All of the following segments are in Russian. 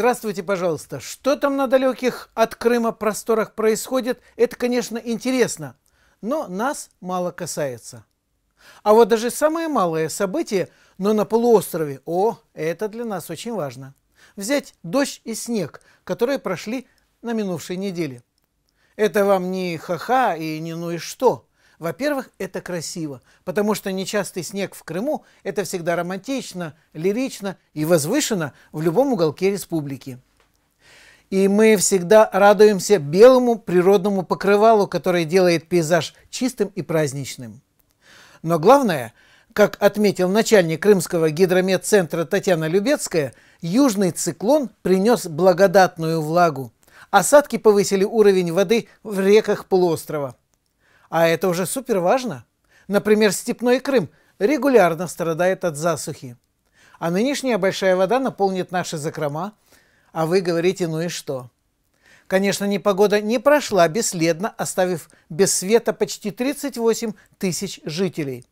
здравствуйте, пожалуйста. Что там на далеких от Крыма просторах происходит, это, конечно, интересно, но нас мало касается. А вот даже самое малое событие, но на полуострове, о, это для нас очень важно. Взять дождь и снег, которые прошли на минувшей неделе. Это вам не ха-ха и не ну и что – во-первых, это красиво, потому что нечастый снег в Крыму – это всегда романтично, лирично и возвышенно в любом уголке республики. И мы всегда радуемся белому природному покрывалу, которое делает пейзаж чистым и праздничным. Но главное, как отметил начальник Крымского гидромедцентра Татьяна Любецкая, южный циклон принес благодатную влагу. Осадки повысили уровень воды в реках полуострова – а это уже супер важно. Например, степной Крым регулярно страдает от засухи. А нынешняя большая вода наполнит наши закрома, а вы говорите «ну и что?». Конечно, непогода не прошла бесследно, оставив без света почти 38 тысяч жителей.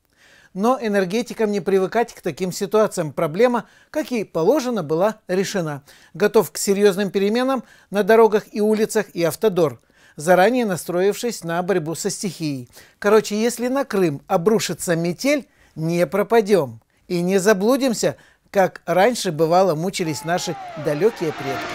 Но энергетикам не привыкать к таким ситуациям. Проблема, как и положено, была решена. Готов к серьезным переменам на дорогах и улицах и автодор – заранее настроившись на борьбу со стихией. Короче, если на Крым обрушится метель, не пропадем и не заблудимся, как раньше бывало мучились наши далекие предки.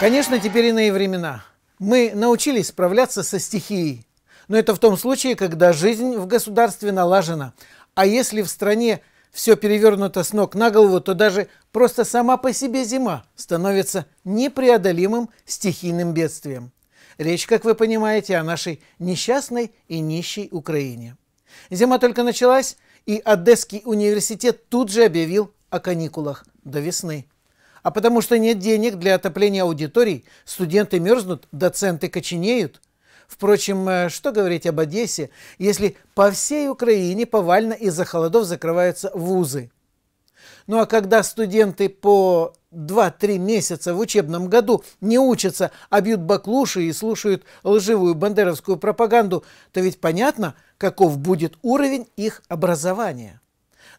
Конечно, теперь иные времена. Мы научились справляться со стихией. Но это в том случае, когда жизнь в государстве налажена. А если в стране все перевернуто с ног на голову, то даже просто сама по себе зима становится непреодолимым стихийным бедствием. Речь, как вы понимаете, о нашей несчастной и нищей Украине. Зима только началась, и Одесский университет тут же объявил о каникулах до весны. А потому что нет денег для отопления аудиторий, студенты мерзнут, доценты коченеют – Впрочем, э, что говорить об Одессе, если по всей Украине повально из-за холодов закрываются вузы. Ну а когда студенты по 2-3 месяца в учебном году не учатся, а бьют баклуши и слушают лживую бандеровскую пропаганду, то ведь понятно, каков будет уровень их образования.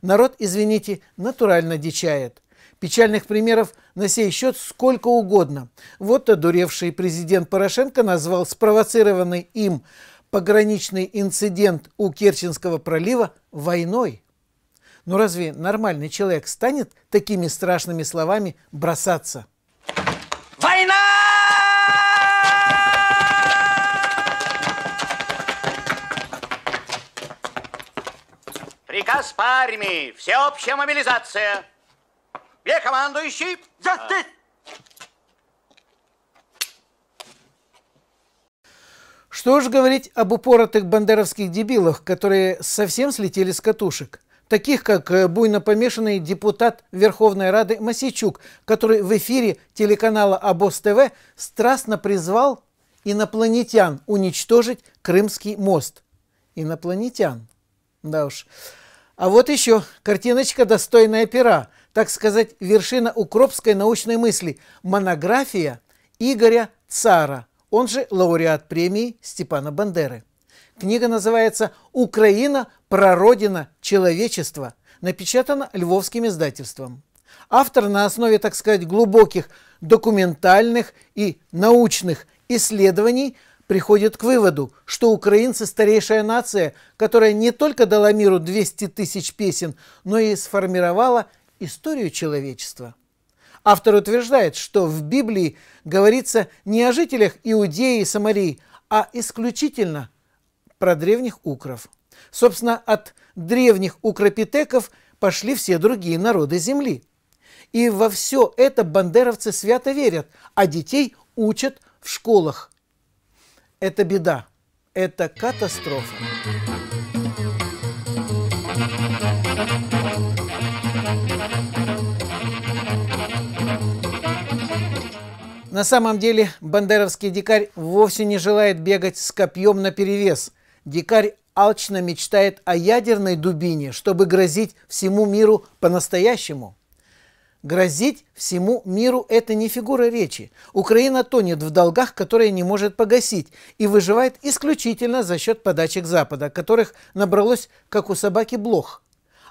Народ, извините, натурально дичает – Печальных примеров на сей счет сколько угодно. Вот одуревший президент Порошенко назвал спровоцированный им пограничный инцидент у Керченского пролива войной. Но разве нормальный человек станет такими страшными словами бросаться? Война! Приказ по армии. Всеобщая мобилизация. Где командующий? Я Что уж говорить об упоротых бандеровских дебилах, которые совсем слетели с катушек. Таких, как э, буйно помешанный депутат Верховной Рады Масичук, который в эфире телеканала АБОС ТВ страстно призвал инопланетян уничтожить Крымский мост. Инопланетян. Да уж. А вот еще картиночка достойная пера – так сказать, вершина укропской научной мысли – монография Игоря Цара, он же лауреат премии Степана Бандеры. Книга называется «Украина. Прородина. Человечество». Напечатана Львовским издательством. Автор на основе, так сказать, глубоких документальных и научных исследований приходит к выводу, что украинцы – старейшая нация, которая не только дала миру 200 тысяч песен, но и сформировала – историю человечества. Автор утверждает, что в Библии говорится не о жителях Иудеи и Самарии, а исключительно про древних укров. Собственно, от древних укропитеков пошли все другие народы Земли. И во все это бандеровцы свято верят, а детей учат в школах. Это беда, это катастрофа. На самом деле бандеровский дикарь вовсе не желает бегать с копьем наперевес. Дикарь алчно мечтает о ядерной дубине, чтобы грозить всему миру по-настоящему. Грозить всему миру – это не фигура речи. Украина тонет в долгах, которые не может погасить, и выживает исключительно за счет подачек Запада, которых набралось, как у собаки, блох.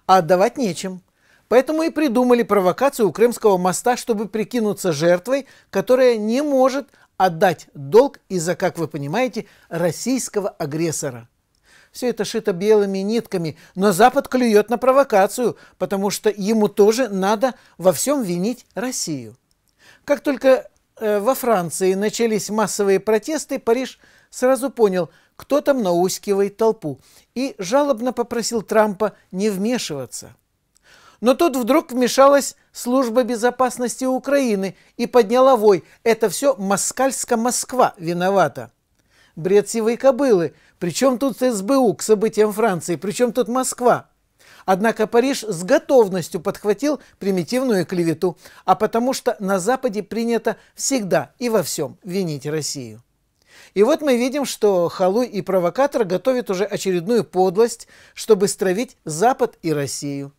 А отдавать нечем – Поэтому и придумали провокацию у Крымского моста, чтобы прикинуться жертвой, которая не может отдать долг из-за, как вы понимаете, российского агрессора. Все это шито белыми нитками, но Запад клюет на провокацию, потому что ему тоже надо во всем винить Россию. Как только э, во Франции начались массовые протесты, Париж сразу понял, кто там наускивает толпу, и жалобно попросил Трампа не вмешиваться. Но тут вдруг вмешалась служба безопасности Украины и подняла вой. Это все москальско-Москва виновата. Бред сивой кобылы. Причем тут СБУ к событиям Франции? Причем тут Москва? Однако Париж с готовностью подхватил примитивную клевету, а потому что на Западе принято всегда и во всем винить Россию. И вот мы видим, что Халуй и провокатор готовят уже очередную подлость, чтобы стравить Запад и Россию.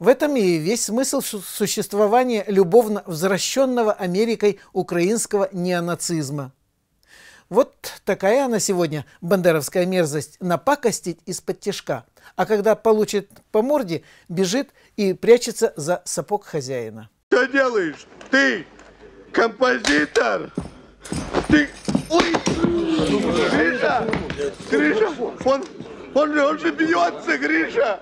В этом и весь смысл существования любовно возвращенного Америкой украинского неонацизма. Вот такая она сегодня, бандеровская мерзость, напакостить из-под тяжка, а когда получит по морде, бежит и прячется за сапог хозяина. Что делаешь? Ты композитор? Ты... Ой! Гриша! Гриша! Он, он, он же бьется, Гриша!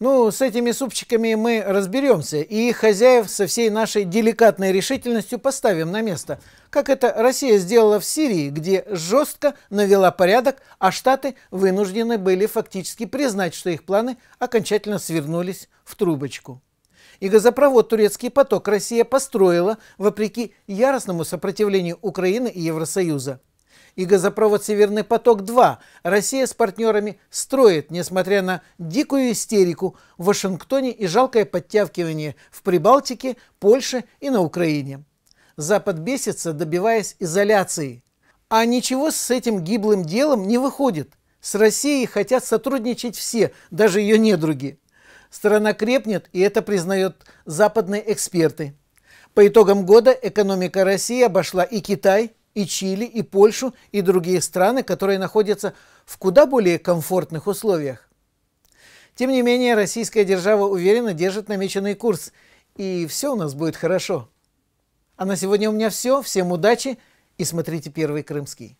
Ну, с этими супчиками мы разберемся и их хозяев со всей нашей деликатной решительностью поставим на место, как это Россия сделала в Сирии, где жестко навела порядок, а Штаты вынуждены были фактически признать, что их планы окончательно свернулись в трубочку. И газопровод «Турецкий поток» Россия построила вопреки яростному сопротивлению Украины и Евросоюза – и газопровод «Северный поток-2» Россия с партнерами строит, несмотря на дикую истерику в Вашингтоне и жалкое подтявкивание в Прибалтике, Польше и на Украине. Запад бесится, добиваясь изоляции. А ничего с этим гиблым делом не выходит. С Россией хотят сотрудничать все, даже ее недруги. Страна крепнет, и это признают западные эксперты. По итогам года экономика России обошла и Китай, и Чили, и Польшу, и другие страны, которые находятся в куда более комфортных условиях. Тем не менее, российская держава уверенно держит намеченный курс, и все у нас будет хорошо. А на сегодня у меня все. Всем удачи и смотрите первый крымский.